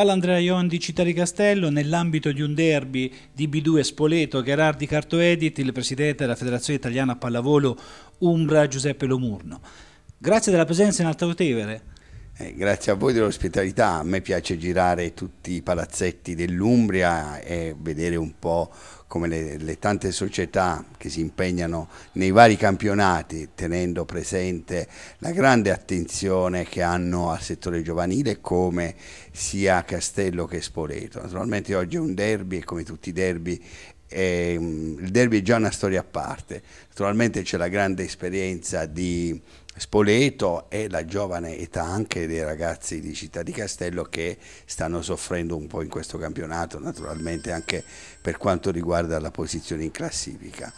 Palla Andrea Ion di Città di Castello, nell'ambito di un derby di B2 Spoleto, Gerardi Cartoedit, il presidente della Federazione Italiana Pallavolo Umbra Giuseppe Lomurno. Grazie della presenza in Alto Tevere. Eh, grazie a voi dell'ospitalità, a me piace girare tutti i palazzetti dell'Umbria e vedere un po' come le, le, tante società che si impegnano nei vari campionati, tenendo presente la grande attenzione che hanno al settore giovanile come sia Castello che Spoleto. Naturalmente oggi è un derby e come tutti i derby e, um, mm, il derby è già una storia a parte. Naturalmente c'è la grande esperienza di Spoleto e la giovane età anche dei ragazzi di Città di Castello che stanno soffrendo un po' in questo campionato, naturalmente anche per quanto riguarda la posizione in classifica.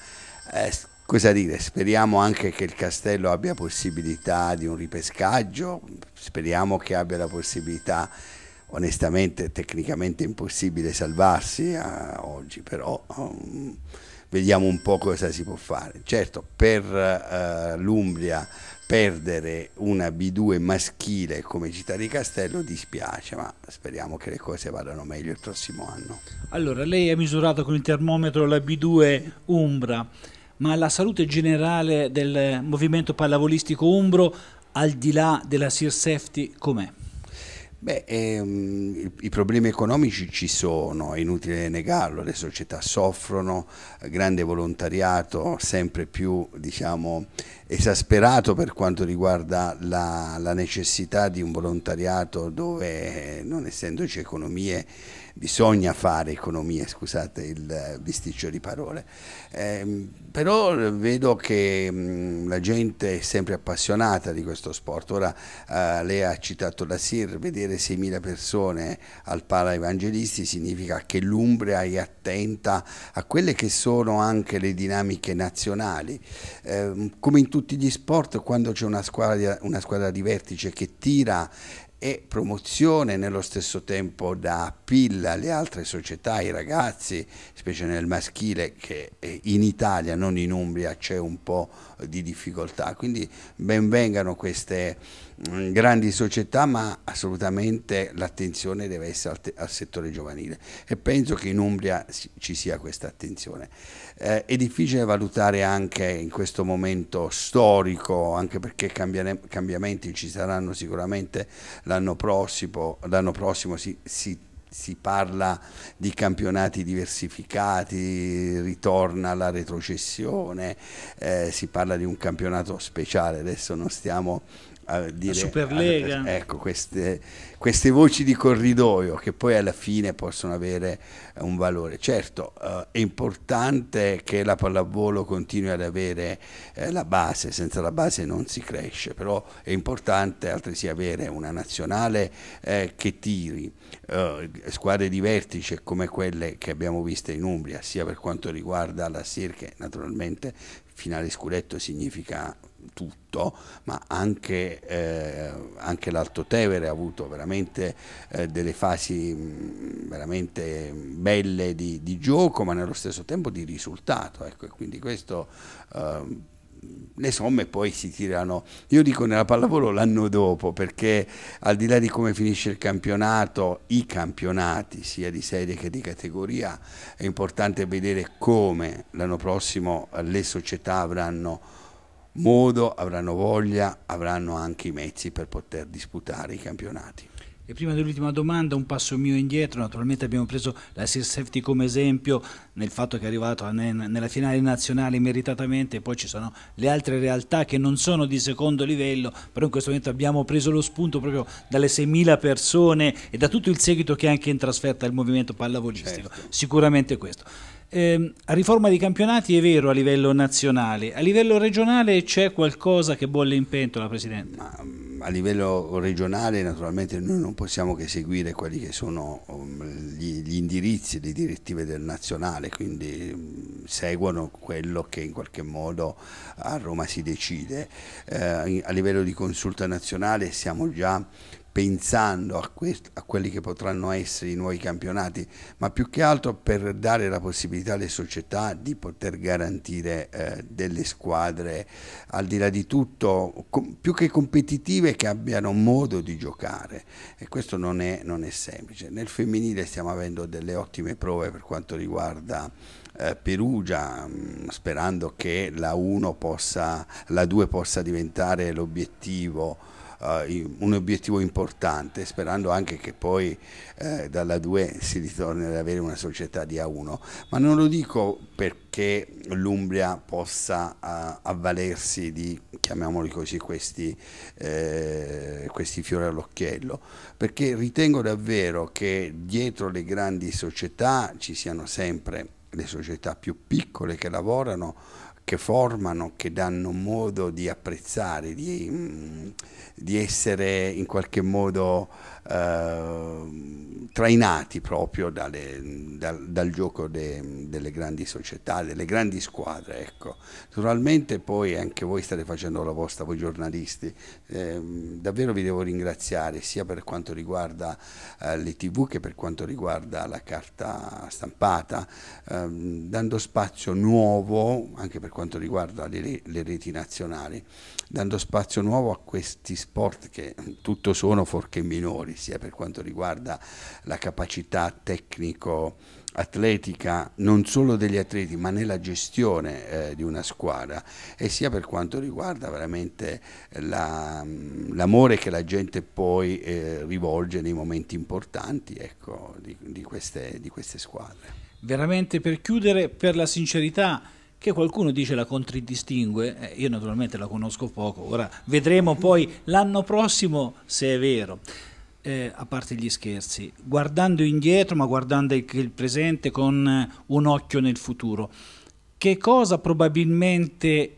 Eh, cosa dire, speriamo anche che il Castello abbia possibilità di un ripescaggio, speriamo che abbia la possibilità onestamente tecnicamente impossibile salvarsi eh, oggi, però um, vediamo un po' cosa si può fare. Certo, per uh, l'Umbria perdere una B2 maschile come Città di Castello dispiace, ma speriamo che le cose vadano meglio il prossimo anno. Allora, lei ha misurato con il termometro la B2 Umbra, ma la salute generale del movimento pallavolistico umbro al di là della Sir Safety com'è? Beh, ehm, i, problemi economici ci sono, è inutile negarlo, le società soffrono, grande volontariato sempre più diciamo, esasperato per quanto riguarda la, la necessità di un volontariato dove non essendoci economie bisogna fare economia, scusate il eh, bisticcio di parole, ehm, eh, però vedo che mh, mm, la gente è sempre appassionata di questo sport, ora eh, lei ha citato la SIR, vedere 6.000 persone al Pala Evangelisti significa che l'Umbria è attenta a quelle che sono anche le dinamiche nazionali, eh, come in tutti gli sport quando c'è una, una squadra di vertice che tira e promozione nello stesso tempo da appeal alle altre società, ai ragazzi, specie nel maschile che eh, in Italia, non in Umbria, c'è un po' di difficoltà. Quindi benvengano queste Mm, grandi società, ma assolutamente l'attenzione deve essere al, al, settore giovanile e penso che in Umbria ci sia questa attenzione. Eh, è difficile valutare anche in questo momento storico, anche perché cambiamenti ci saranno sicuramente l'anno prossimo, l'anno prossimo si, si si parla di campionati diversificati, ritorna la retrocessione, eh, si parla di un campionato speciale, adesso non stiamo a dire, la Superlega. A, ecco, queste, queste, voci di corridoio che poi alla fine possono avere un valore. Certo, eh, è importante che la pallavolo continui ad avere eh, la base, senza la base non si cresce, però è importante altresì avere una nazionale eh, che tiri, eh, squadre di vertice come quelle che abbiamo visto in Umbria, sia per quanto riguarda la SIR che naturalmente finale scudetto significa tutto, ma anche, eh, anche l'Alto Tevere ha avuto veramente eh, delle fasi mh, mm, veramente belle di, di, gioco, ma nello stesso tempo di risultato. Ecco, quindi questo eh, le somme poi si tirano, io dico nella pallavolo l'anno dopo, perché al di là di come finisce il campionato, i campionati sia di serie che di categoria, è importante vedere come l'anno prossimo le società avranno modo, avranno voglia, avranno anche i mezzi per poter disputare i campionati. E prima dell'ultima domanda, un passo mio indietro, naturalmente abbiamo preso la Sir Safety come esempio nel fatto che è arrivato nella finale nazionale meritatamente, poi ci sono le altre realtà che non sono di secondo livello, però in questo momento abbiamo preso lo spunto proprio dalle 6.000 persone e da tutto il seguito che anche in trasferta il movimento pallavolistico, certo. sicuramente questo. Eh, riforma di campionati è vero a livello nazionale, a livello regionale c'è qualcosa che bolle in pentola, Presidente? Ma, mm, a livello regionale naturalmente noi non possiamo che seguire quelli che sono um, gli, gli indirizzi, le direttive del nazionale, quindi mm, seguono quello che in qualche modo a Roma si decide. Eh, a livello di consulta nazionale siamo già pensando a, quest- a, quelli che potranno essere i nuovi campionati, ma più che altro per dare la possibilità alle società di poter garantire eh, delle squadre, al di là di tutto, più che competitive, che abbiano modo di giocare. E questo non è, non è semplice. Nel femminile stiamo avendo delle ottime prove per quanto riguarda eh, Perugia, mm, sperando che la, possa, la 2 possa diventare l'obiettivo uh, un obiettivo importante, sperando anche che poi eh, dalla 2 si ritorni ad avere una società di A1. Ma non lo dico perché l'Umbria possa uh, avvalersi di, chiamiamoli così, questi, eh, questi fiori all'occhiello, perché ritengo davvero che dietro le grandi società ci siano sempre le società più piccole che lavorano che formano, che danno modo di apprezzare, di, mm, di essere in qualche modo eh, trainati proprio dalle, dal, dal, gioco de, delle grandi società, delle grandi squadre. Ecco. Naturalmente poi anche voi state facendo la vostra, voi giornalisti, eh, davvero vi devo ringraziare sia per quanto riguarda eh, le tv che per quanto riguarda la carta stampata, ehm, dando spazio nuovo anche per quanto riguarda le, le reti nazionali, dando spazio nuovo a questi sport che tutto sono forché minori, sia per quanto riguarda la capacità tecnico atletica non solo degli atleti ma nella gestione eh, di una squadra e sia per quanto riguarda veramente mm, l'amore la, che la gente poi eh, rivolge nei momenti importanti ecco, di, di, queste, di queste squadre. Veramente per chiudere, per la sincerità, che qualcuno dice la contraddistingue, eh, io naturalmente la conosco poco, ora vedremo poi l'anno prossimo se è vero eh, a parte gli scherzi, guardando indietro ma guardando anche il presente con eh, un occhio nel futuro, che cosa probabilmente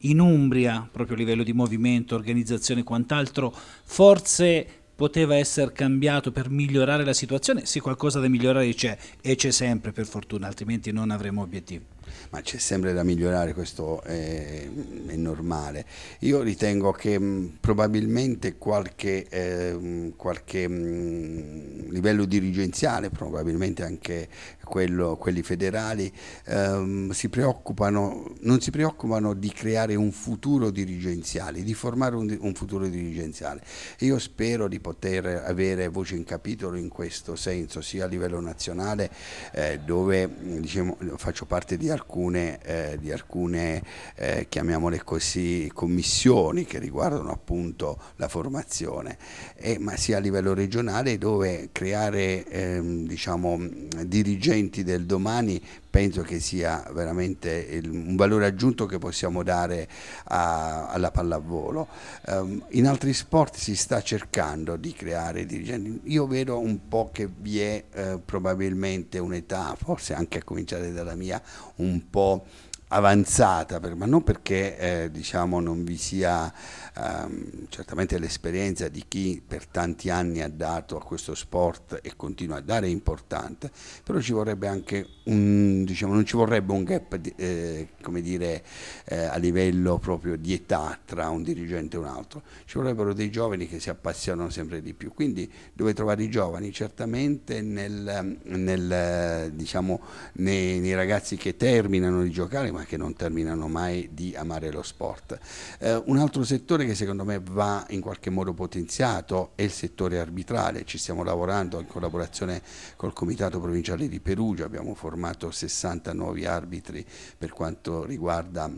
in Umbria, proprio a livello di movimento, organizzazione e quant'altro, forse poteva essere cambiato per migliorare la situazione? Sì, qualcosa da migliorare c'è e c'è sempre per fortuna, altrimenti non avremo obiettivi ma c'è sempre da migliorare, questo è, è normale. Io ritengo che mh, probabilmente qualche, eh, qualche mh, livello dirigenziale, probabilmente anche quello, quelli federali, ehm, si non si preoccupano di creare un futuro dirigenziale, di formare un, un futuro dirigenziale. Io spero di poter avere voce in capitolo in questo senso, sia a livello nazionale, eh, dove diciamo, faccio parte di alcuni alcune, eh, di alcune eh, chiamiamole così, commissioni che riguardano appunto la formazione, e, ma sia a livello regionale dove creare ehm, diciamo, dirigenti del domani penso che sia veramente il, un valore aggiunto che possiamo dare a, alla pallavolo. Um, in altri sport si sta cercando di creare dirigenti. Io vedo un po' che vi è eh, probabilmente un'età, forse anche a cominciare dalla mia, un um pó avanzata, per, ma non perché eh, diciamo, non vi sia ehm, certamente l'esperienza di chi per tanti anni ha dato a questo sport e continua a dare è importante, però ci vorrebbe anche un, diciamo, non ci vorrebbe un gap eh, come dire, eh, a livello proprio di età tra un dirigente e un altro, ci vorrebbero dei giovani che si appassionano sempre di più, quindi dove trovare i giovani? Certamente nel, nel, diciamo, nei, nei ragazzi che terminano di giocare, ma che non terminano mai di amare lo sport. Eh, un altro settore che secondo me va in qualche modo potenziato è il settore arbitrale, ci stiamo lavorando in collaborazione col Comitato Provinciale di Perugia, abbiamo formato 60 nuovi arbitri per quanto riguarda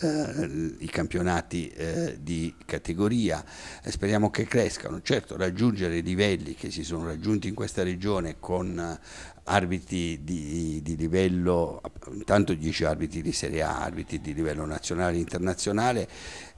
eh, i campionati eh, di categoria, eh, speriamo che crescano, certo raggiungere i livelli che si sono raggiunti in questa regione con eh, arbitri di, di, livello, intanto 10 arbitri di Serie A, arbitri di livello nazionale e internazionale,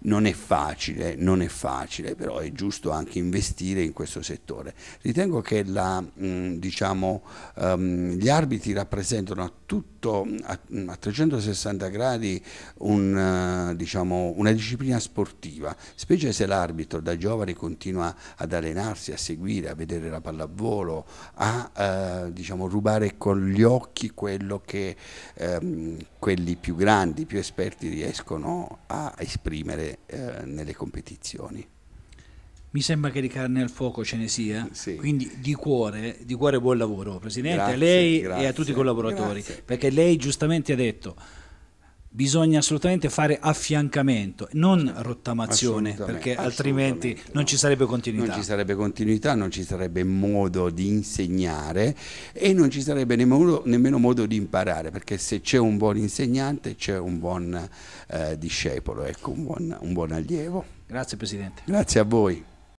non è facile, non è facile, però è giusto anche investire in questo settore. Ritengo che la, mm, diciamo, ehm, gli arbitri rappresentano a tutti tutto a, a 360 gradi un, eh, diciamo, una disciplina sportiva, specie se l'arbitro da giovane continua ad allenarsi, a seguire, a vedere la pallavolo, a eh, diciamo, rubare con gli occhi quello che ehm, quelli più grandi, più esperti riescono a esprimere eh, nelle competizioni mi sembra che di carne al fuoco ce ne sia, sì. quindi di cuore, di cuore buon lavoro Presidente, grazie, a lei grazie, e a tutti i collaboratori, grazie. perché lei giustamente ha detto bisogna assolutamente fare affiancamento, non rottamazione, perché altrimenti non ci sarebbe continuità. Non ci sarebbe continuità, non ci sarebbe modo di insegnare e non ci sarebbe nemmeno, nemmeno modo di imparare, perché se c'è un buon insegnante c'è un buon eh, discepolo, ecco, un buon, un buon allievo. Grazie Presidente. Grazie a voi.